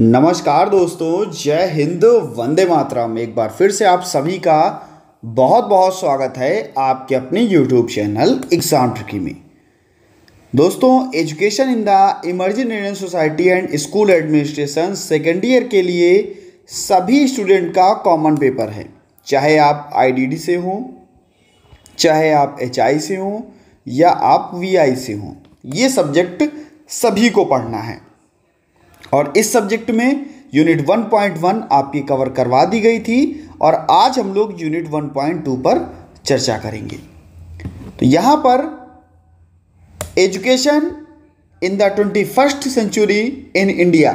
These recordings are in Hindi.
नमस्कार दोस्तों जय हिंद वंदे मातरम एक बार फिर से आप सभी का बहुत बहुत स्वागत है आपके अपने यूट्यूब चैनल एग्जाम ट्रिकी में दोस्तों education in the emerging Indian society and school administration second year के लिए सभी स्टूडेंट का कॉमन पेपर है चाहे आप आईडीडी से हों चाहे आप एच से हों या आप वी से हों ये सब्जेक्ट सभी को पढ़ना है और इस सब्जेक्ट में यूनिट 1.1 आपकी कवर करवा दी गई थी और आज हम लोग यूनिट 1.2 पर चर्चा करेंगे तो यहाँ पर education in the twenty first century in India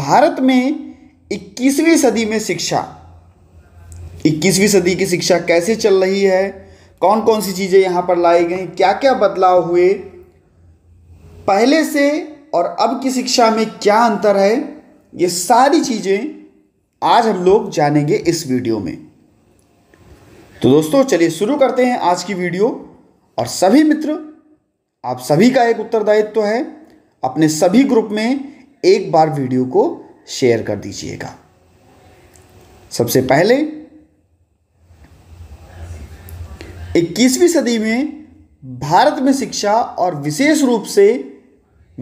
Bharat में 21वीं सदी में शिक्षा 21वीं सदी की शिक्षा कैसे चल रही है कौन कौन सी चीज़ें यहाँ पर लाई गई क्या क्या बदलाव हुए पहले से और अब की शिक्षा में क्या अंतर है ये सारी चीज़ें आज हम लोग जानेंगे इस वीडियो में तो दोस्तों चलिए शुरू करते हैं आज की वीडियो और सभी मित्र आप सभी का एक उत्तरदायित्व तो है अपने सभी ग्रुप में एक बार वीडियो को शेयर कर दीजिएगा सबसे पहले 21वीं सदी में भारत में शिक्षा और विशेष रूप से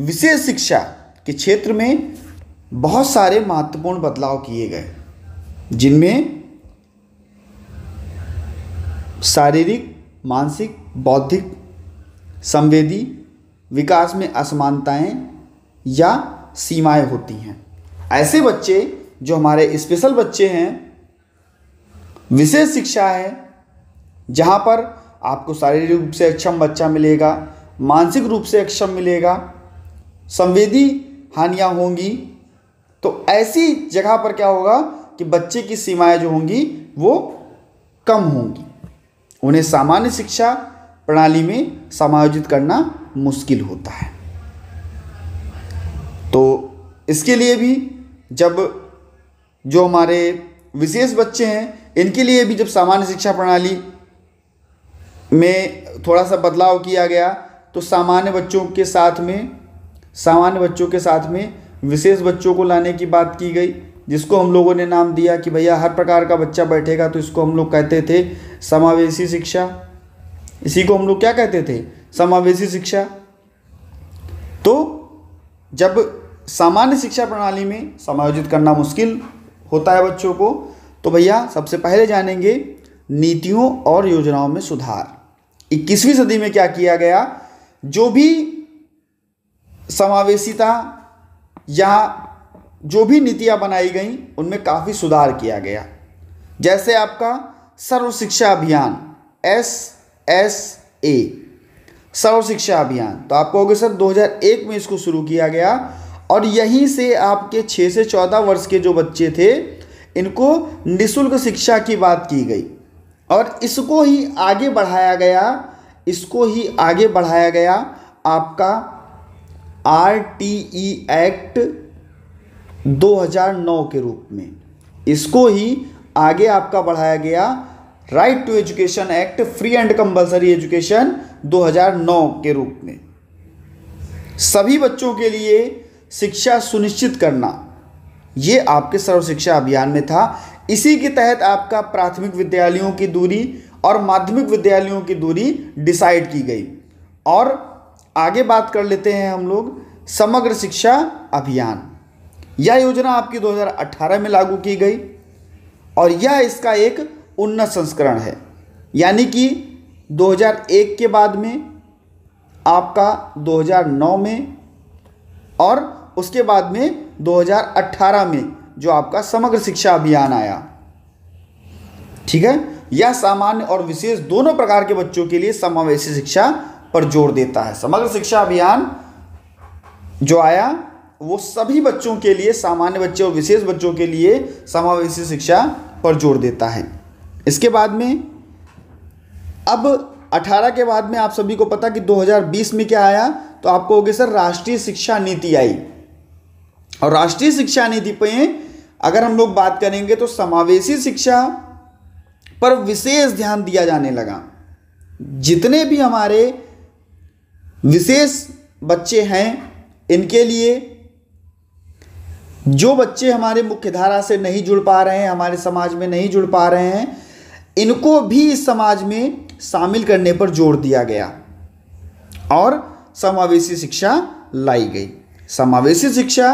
विशेष शिक्षा के क्षेत्र में बहुत सारे महत्वपूर्ण बदलाव किए गए जिनमें शारीरिक मानसिक बौद्धिक संवेदी विकास में असमानताएं या सीमाएं होती हैं ऐसे बच्चे जो हमारे स्पेशल बच्चे हैं विशेष शिक्षा है जहाँ पर आपको शारीरिक रूप से अक्षम बच्चा मिलेगा मानसिक रूप से अक्षम मिलेगा संवेदी हानियां होंगी तो ऐसी जगह पर क्या होगा कि बच्चे की सीमाएं जो होंगी वो कम होंगी उन्हें सामान्य शिक्षा प्रणाली में समायोजित करना मुश्किल होता है तो इसके लिए भी जब जो हमारे विशेष बच्चे हैं इनके लिए भी जब सामान्य शिक्षा प्रणाली में थोड़ा सा बदलाव किया गया तो सामान्य बच्चों के साथ में सामान्य बच्चों के साथ में विशेष बच्चों को लाने की बात की गई जिसको हम लोगों ने नाम दिया कि भैया हर प्रकार का बच्चा बैठेगा तो इसको हम लोग कहते थे समावेशी शिक्षा इसी को हम लोग क्या कहते थे समावेशी शिक्षा तो जब सामान्य शिक्षा प्रणाली में समायोजित करना मुश्किल होता है बच्चों को तो भैया सबसे पहले जानेंगे नीतियों और योजनाओं में सुधार इक्कीसवीं सदी में क्या किया गया जो भी समावेशिता या जो भी नीतियाँ बनाई गई उनमें काफ़ी सुधार किया गया जैसे आपका सर्व शिक्षा अभियान एस एस ए सर्व शिक्षा अभियान तो आप कहोगे सर 2001 में इसको शुरू किया गया और यहीं से आपके 6 से 14 वर्ष के जो बच्चे थे इनको निशुल्क शिक्षा की बात की गई और इसको ही आगे बढ़ाया गया इसको ही आगे बढ़ाया गया आपका आर टी ई एक्ट 2009 के रूप में इसको ही आगे आपका बढ़ाया गया right to education act free and compulsory education 2009 के रूप में सभी बच्चों के लिए शिक्षा सुनिश्चित करना ये आपके सर्व शिक्षा अभियान में था इसी के तहत आपका प्राथमिक विद्यालयों की दूरी और माध्यमिक विद्यालयों की दूरी डिसाइड की गई और आगे बात कर लेते हैं हम लोग समग्र शिक्षा अभियान यह योजना आपकी 2018 में लागू की गई और यह इसका एक उन्नत संस्करण है यानी कि 2001 के बाद में आपका 2009 में और उसके बाद में 2018 में जो आपका समग्र शिक्षा अभियान आया ठीक है यह सामान्य और विशेष दोनों प्रकार के बच्चों के लिए समावेशी शिक्षा पर जोर देता है समग्र शिक्षा अभियान जो आया वो सभी बच्चों के लिए सामान्य बच्चे और विशेष बच्चों के लिए समावेशी शिक्षा पर जोर देता है इसके बाद में अब 18 के बाद में आप सभी को पता कि 2020 में क्या आया तो आपको होगी सर राष्ट्रीय शिक्षा नीति आई और राष्ट्रीय शिक्षा नीति पे अगर हम लोग बात करेंगे तो समावेशी शिक्षा पर विशेष ध्यान दिया जाने लगा जितने भी हमारे विशेष बच्चे हैं इनके लिए जो बच्चे हमारे मुख्य धारा से नहीं जुड़ पा रहे हैं हमारे समाज में नहीं जुड़ पा रहे हैं इनको भी इस समाज में शामिल करने पर जोर दिया गया और समावेशी शिक्षा लाई गई समावेशी शिक्षा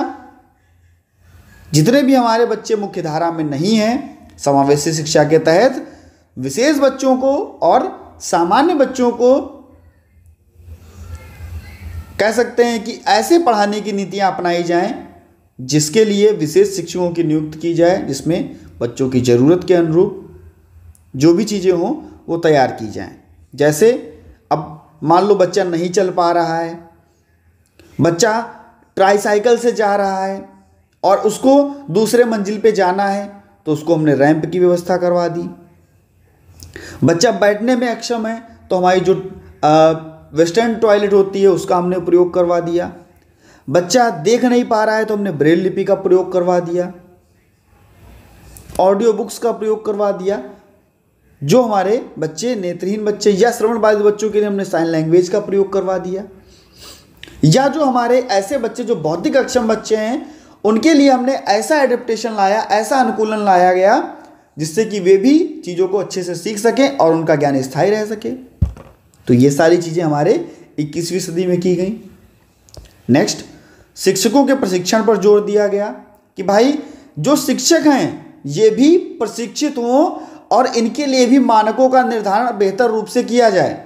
जितने भी हमारे बच्चे मुख्य धारा में नहीं हैं समावेशी शिक्षा के तहत विशेष बच्चों को और सामान्य बच्चों को कह सकते हैं कि ऐसे पढ़ाने की नीतियाँ अपनाई जाएं जिसके लिए विशेष शिक्षकों की नियुक्त की जाए जिसमें बच्चों की ज़रूरत के अनुरूप जो भी चीज़ें हों वो तैयार की जाएं जैसे अब मान लो बच्चा नहीं चल पा रहा है बच्चा ट्राईसाइकिल से जा रहा है और उसको दूसरे मंजिल पे जाना है तो उसको हमने रैंप की व्यवस्था करवा दी बच्चा बैठने में अक्षम है तो हमारी जो आ, वेस्टर्न टॉयलेट होती है उसका हमने प्रयोग करवा दिया बच्चा देख नहीं पा रहा है तो हमने ब्रेल लिपि का प्रयोग करवा दिया ऑडियो बुक्स का प्रयोग करवा दिया जो हमारे बच्चे नेत्रहीन बच्चे या श्रवण बाधित बच्चों के लिए हमने साइन लैंग्वेज का प्रयोग करवा दिया या जो हमारे ऐसे बच्चे जो बौद्धिक अक्षम बच्चे हैं उनके लिए हमने ऐसा एडेप्टेशन लाया ऐसा अनुकूलन लाया गया जिससे कि वे भी चीज़ों को अच्छे से सीख सकें और उनका ज्ञान स्थायी रह सके तो ये सारी चीज़ें हमारे इक्कीसवीं सदी में की गई नेक्स्ट शिक्षकों के प्रशिक्षण पर जोर दिया गया कि भाई जो शिक्षक हैं ये भी प्रशिक्षित हों और इनके लिए भी मानकों का निर्धारण बेहतर रूप से किया जाए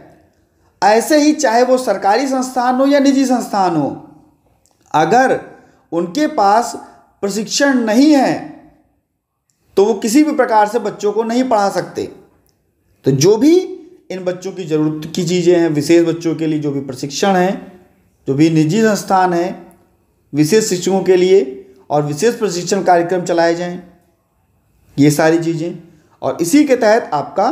ऐसे ही चाहे वो सरकारी संस्थान हो या निजी संस्थान हो अगर उनके पास प्रशिक्षण नहीं है तो वो किसी भी प्रकार से बच्चों को नहीं पढ़ा सकते तो जो भी इन बच्चों की ज़रूरत की चीज़ें हैं विशेष बच्चों के लिए जो भी प्रशिक्षण है जो भी निजी संस्थान हैं विशेष शिक्षकों के लिए और विशेष प्रशिक्षण कार्यक्रम चलाए जाएं ये सारी चीज़ें और इसी के तहत आपका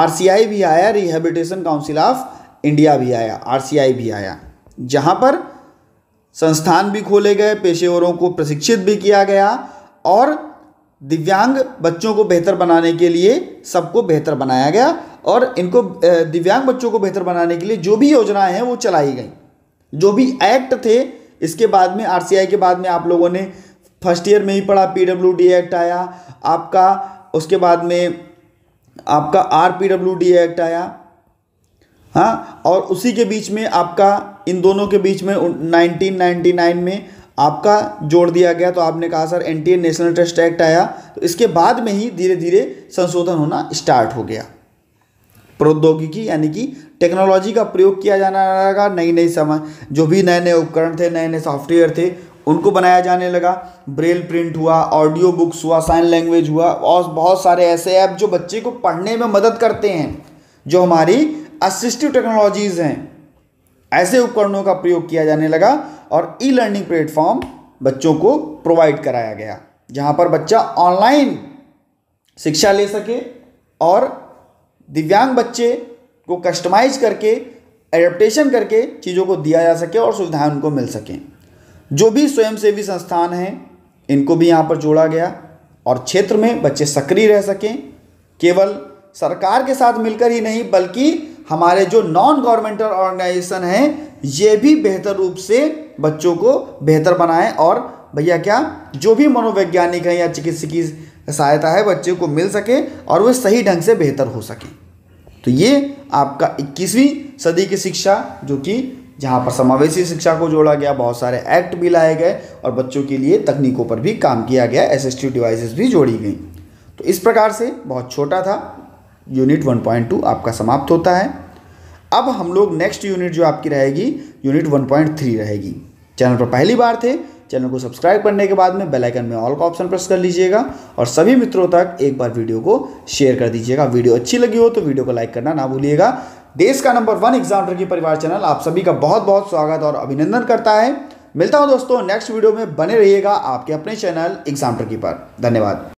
आर भी आया रिहेबिटेशन काउंसिल ऑफ इंडिया भी आया आर भी आया जहाँ पर संस्थान भी खोले गए पेशेवरों को प्रशिक्षित भी किया गया और दिव्यांग बच्चों को बेहतर बनाने के लिए सबको बेहतर बनाया गया और इनको दिव्यांग बच्चों को बेहतर बनाने के लिए जो भी योजनाएं हैं वो चलाई गई जो भी एक्ट थे इसके बाद में आरसीआई के बाद में आप लोगों ने फर्स्ट ईयर में ही पढ़ा पीडब्ल्यूडी एक्ट आया आपका उसके बाद में आपका आर एक्ट आया हाँ और उसी के बीच में आपका इन दोनों के बीच में 1999 में आपका जोड़ दिया गया तो आपने कहा sir an national trust act आया तो इसके बाद में ही धीरे धीरे संशोधन होना स्टार्ट हो गया प्रौद्योगिकी यानी कि टेक्नोलॉजी का प्रयोग किया जाने लगा नई नई समय जो भी नए नए उपकरण थे नए नए सॉफ्टवेयर थे उनको बनाया जाने लगा ब्रेल प्रिंट हुआ ऑडियो बुक्स हुआ साइन लैंग्वेज हुआ और बहुत सारे ऐसे ऐप जो बच्चे को पढ़ने में मदद करते हैं जो हमारी असिस्टिव टेक्नोलॉजीज़ हैं ऐसे उपकरणों का प्रयोग किया जाने लगा और ई लर्निंग प्लेटफॉर्म बच्चों को प्रोवाइड कराया गया जहाँ पर बच्चा ऑनलाइन शिक्षा ले सके और दिव्यांग बच्चे को कस्टमाइज करके एडप्टेशन करके चीज़ों को दिया जा सके और सुविधाएं उनको मिल सकें जो भी स्वयंसेवी संस्थान हैं इनको भी यहाँ पर जोड़ा गया और क्षेत्र में बच्चे सक्रिय रह सकें केवल सरकार के साथ मिलकर ही नहीं बल्कि हमारे जो नॉन गवर्नमेंटल ऑर्गेनाइजेशन हैं ये भी बेहतर रूप से बच्चों को बेहतर बनाएं और भैया क्या जो भी मनोवैज्ञानिक हैं या चिकित्सकीय सहायता है बच्चे को मिल सके और वह सही ढंग से बेहतर हो सके तो ये आपका 21वीं सदी की शिक्षा जो कि जहाँ पर समावेशी शिक्षा को जोड़ा गया बहुत सारे एक्ट भी लाए गए और बच्चों के लिए तकनीकों पर भी काम किया गया एस डिवाइसेस भी जोड़ी गई तो इस प्रकार से बहुत छोटा था यूनिट 1.2 आपका समाप्त होता है अब हम लोग नेक्स्ट यूनिट जो आपकी रहेगी यूनिट 1.3 रहेगी चैनल पर पहली बार थे चैनल को सब्सक्राइब करने के बाद में बेल आइकन में ऑल का ऑप्शन प्रेस कर लीजिएगा और सभी मित्रों तक एक बार वीडियो को शेयर कर दीजिएगा वीडियो अच्छी लगी हो तो वीडियो को लाइक करना ना भूलिएगा देश का नंबर वन एग्जाम की परिवार चैनल आप सभी का बहुत बहुत स्वागत और अभिनंदन करता है मिलता हूं दोस्तों नेक्स्ट वीडियो में बने रहिएगा आपके अपने चैनल एग्जाम की पर धन्यवाद